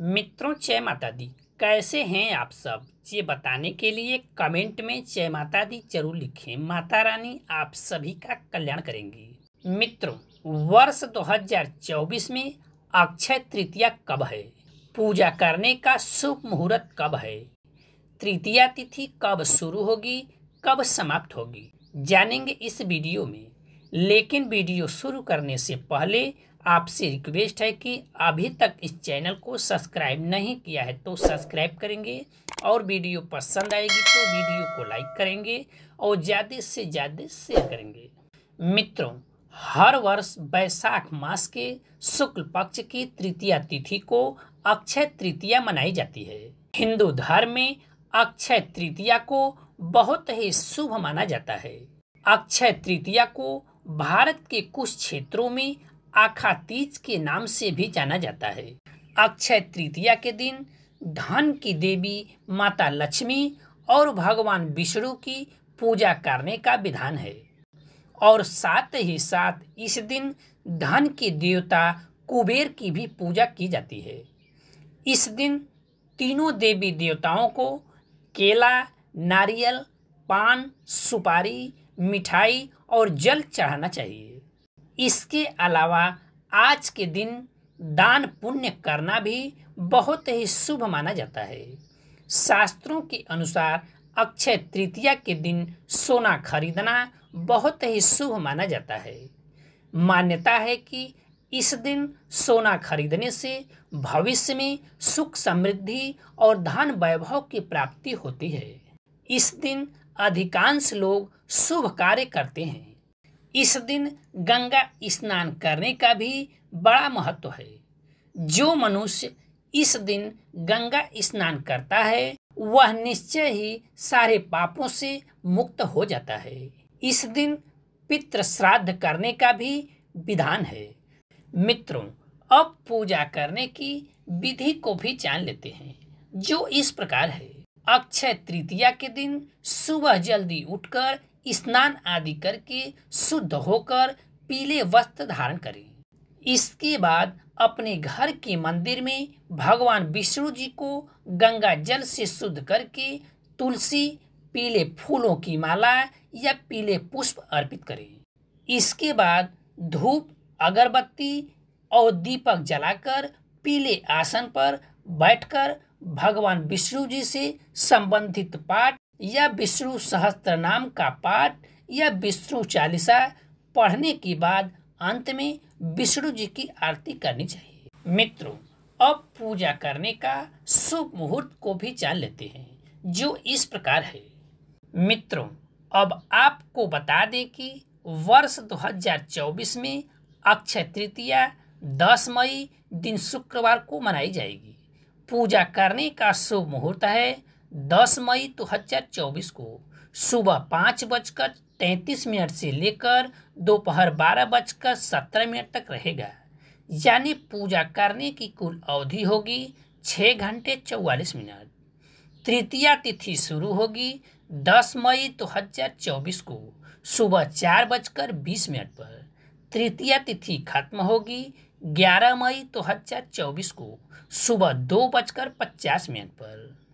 मित्रों जय माता दी कैसे हैं आप सब ये बताने के लिए कमेंट में जय माता दी जरूर लिखें माता रानी आप सभी का कल्याण करेंगी मित्रों वर्ष 2024 में अक्षय तृतीया कब है पूजा करने का शुभ मुहूर्त कब है तृतीया तिथि कब शुरू होगी कब समाप्त होगी जानेंगे इस वीडियो में लेकिन वीडियो शुरू करने से पहले आपसे रिक्वेस्ट है कि अभी तक इस चैनल को सब्सक्राइब नहीं किया है तो सब्सक्राइब करेंगे और वीडियो पसंद आएगी तो वीडियो को लाइक करेंगे और ज़्यादा से ज़्यादा शेयर करेंगे मित्रों हर वर्ष बैसाख मास के शुक्ल पक्ष की तृतीया तिथि को अक्षय तृतीया मनाई जाती है हिंदू धर्म में अक्षय तृतीया को बहुत ही शुभ माना जाता है अक्षय तृतीया को भारत के कुछ क्षेत्रों में आखातीज के नाम से भी जाना जाता है अक्षय तृतीया के दिन धन की देवी माता लक्ष्मी और भगवान विष्णु की पूजा करने का विधान है और साथ ही साथ इस दिन धन के देवता कुबेर की भी पूजा की जाती है इस दिन तीनों देवी देवताओं को केला नारियल पान सुपारी मिठाई और जल चढ़ाना चाहिए इसके अलावा आज के दिन दान पुण्य करना भी बहुत ही शुभ माना जाता है शास्त्रों के अनुसार अक्षय तृतीया के दिन सोना खरीदना बहुत ही शुभ माना जाता है मान्यता है कि इस दिन सोना खरीदने से भविष्य में सुख समृद्धि और धन वैभव की प्राप्ति होती है इस दिन अधिकांश लोग शुभ कार्य करते हैं इस दिन गंगा स्नान करने का भी बड़ा महत्व है जो मनुष्य इस दिन गंगा स्नान करता है वह निश्चय ही सारे पापों से मुक्त हो जाता है इस दिन पित्र श्राद्ध करने का भी विधान है मित्रों अब पूजा करने की विधि को भी जान लेते हैं जो इस प्रकार है अक्षय तृतीया के दिन सुबह जल्दी उठकर स्नान आदि करके शुद्ध होकर पीले वस्त्र धारण करें इसके बाद अपने घर के मंदिर में भगवान विष्णु जी को गंगा जल से शुद्ध करके तुलसी पीले फूलों की माला या पीले पुष्प अर्पित करें इसके बाद धूप अगरबत्ती और दीपक जलाकर पीले आसन पर बैठकर भगवान विष्णु जी से संबंधित पाठ या विष्णु सहस्त्र नाम का पाठ या विष्णु चालीसा पढ़ने के बाद अंत में विष्णु जी की आरती करनी चाहिए मित्रों अब पूजा करने का शुभ मुहूर्त को भी जान लेते हैं जो इस प्रकार है मित्रों अब आपको बता दें कि वर्ष 2024 में अक्षय तृतीया 10 मई दिन शुक्रवार को मनाई जाएगी पूजा करने का शुभ मुहूर्त है दस मई दो हजार चौबीस को सुबह पाँच बजकर तैंतीस मिनट से लेकर दोपहर बारह बजकर सत्रह मिनट तक रहेगा यानी पूजा करने की कुल अवधि होगी छः घंटे चौवालीस मिनट तृतीया तिथि शुरू होगी दस मई दो हजार चौबीस को सुबह चार बजकर बीस मिनट पर तृतीया तिथि खत्म होगी ग्यारह मई दो हजार चौबीस को सुबह दो बजकर पचास मिनट पर